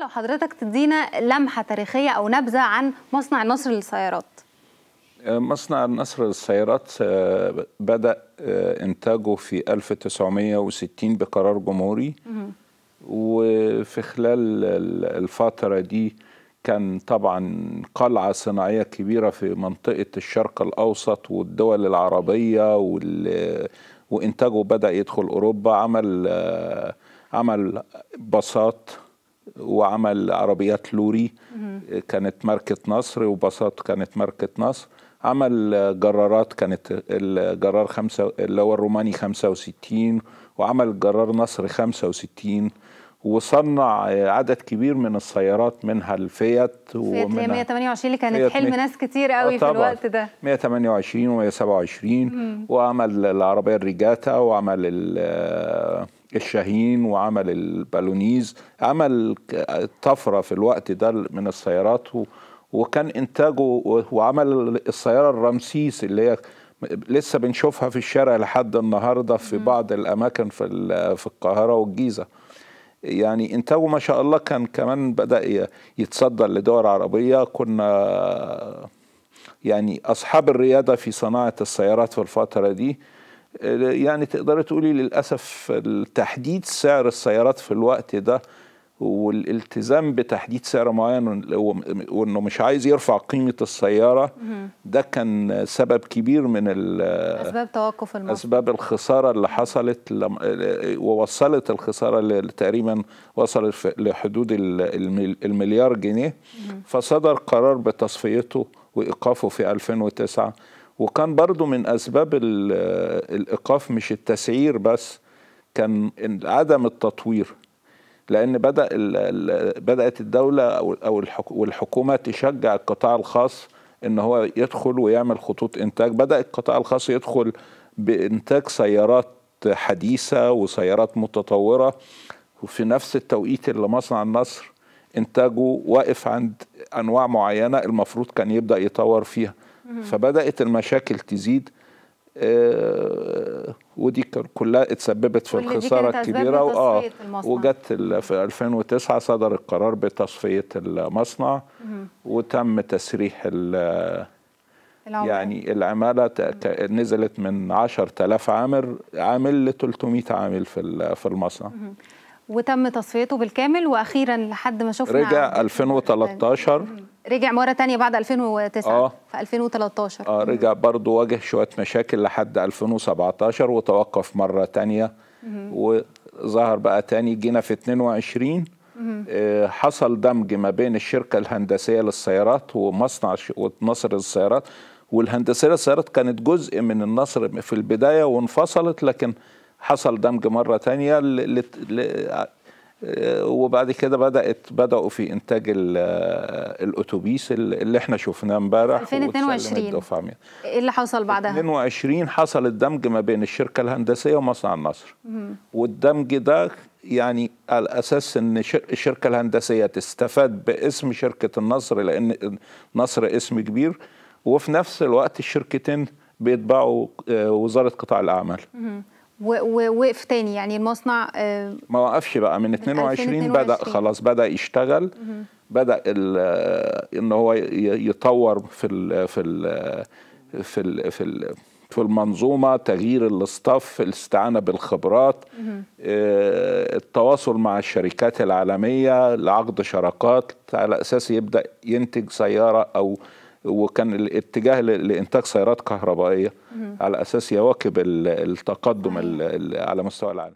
لو حضرتك تدينا لمحة تاريخية أو نبذة عن مصنع النصر للسيارات آه، مصنع النصر للسيارات آه، بدأ آه، إنتاجه في 1960 بقرار جمهوري وفي خلال الفترة دي كان طبعا قلعة صناعية كبيرة في منطقة الشرق الأوسط والدول العربية وال... وإنتاجه بدأ يدخل أوروبا عمل عمل باصات وعمل عربيات لوري كانت ماركة نصر وباصات كانت ماركة نصر عمل جرارات كانت الجرار خمسة اللي هو الروماني 65 وعمل جرار نصر 65 وصنع عدد كبير من السيارات منها الفيات ومنها 128 اللي كانت حلم ناس كتير قوي آه، في الوقت ده 128 و127 وعمل العربيه الريجاتا وعمل الشاهين وعمل البالونيز عمل طفره في الوقت ده من السيارات وكان انتاجه وعمل السياره الرمسيس اللي هي لسه بنشوفها في الشارع لحد النهارده في بعض الاماكن في في القاهره والجيزه يعني انتاجه ما شاء الله كان كمان بدا يتصدر لدول عربيه كنا يعني اصحاب الرياده في صناعه السيارات في الفتره دي آه، يعني تقدري تقولي للاسف تحديد سعر السيارات في الوقت ده والالتزام بتحديد سعر معين وانه مش عايز يرفع قيمه السياره ده كان سبب كبير من اسباب توقف المصنع اسباب الخساره اللي حصلت ووصلت الخساره تقريبا وصلت لحدود المليار جنيه فصدر قرار بتصفيته وايقافه في 2009 وكان برضو من اسباب الايقاف مش التسعير بس كان عدم التطوير لان بدا بدات الدوله او او والحكومه تشجع القطاع الخاص ان هو يدخل ويعمل خطوط انتاج بدا القطاع الخاص يدخل بانتاج سيارات حديثه وسيارات متطوره وفي نفس التوقيت اللي مصنع النصر انتاجه واقف عند انواع معينه المفروض كان يبدا يطور فيها فبدات المشاكل تزيد آه، ودي كلها اتسببت في الخساره الكبيره واه وجت في 2009 صدر القرار بتصفيه المصنع مم. وتم تسريح ال يعني العماله نزلت من 10000 عامل عامل ل 300 عامل في في المصنع مم. وتم تصفيته بالكامل واخيرا لحد ما شفنا رجع 2013 رجع مره تانية بعد 2009 آه. في 2013 اه رجع برضه واجه شويه مشاكل لحد 2017 وتوقف مره تانية مم. وظهر بقى تاني جينا في 22 آه، حصل دمج ما بين الشركه الهندسيه للسيارات ومصنع ونصر السيارات والهندسيه للسيارات كانت جزء من النصر في البدايه وانفصلت لكن حصل دمج مره تانية وبعد كده بدات بداوا في انتاج الاتوبيس اللي احنا شفناه امبارح 2022 ايه اللي حصل بعدها 22 حصل الدمج ما بين الشركه الهندسيه ومصنع النصر والدمج ده يعني على اساس ان الشركه الهندسيه تستفاد باسم شركه النصر لان النصر اسم كبير وفي نفس الوقت الشركتين بيتباعوا آه، وزاره قطاع الاعمال مم. ووقف تاني يعني المصنع آه، ما وقفش بقى من 22, بدا خلاص بدا يشتغل بدا آه، ان هو يطور في ال في ال آه، في ال في ال في المنظومة تغيير الاستاف الاستعانة بالخبرات التواصل مع الشركات العالمية لعقد شراكات على أساس يبدأ ينتج سيارة أو وكان الاتجاه لانتاج سيارات كهربائيه على اساس يواكب التقدم على مستوى العالم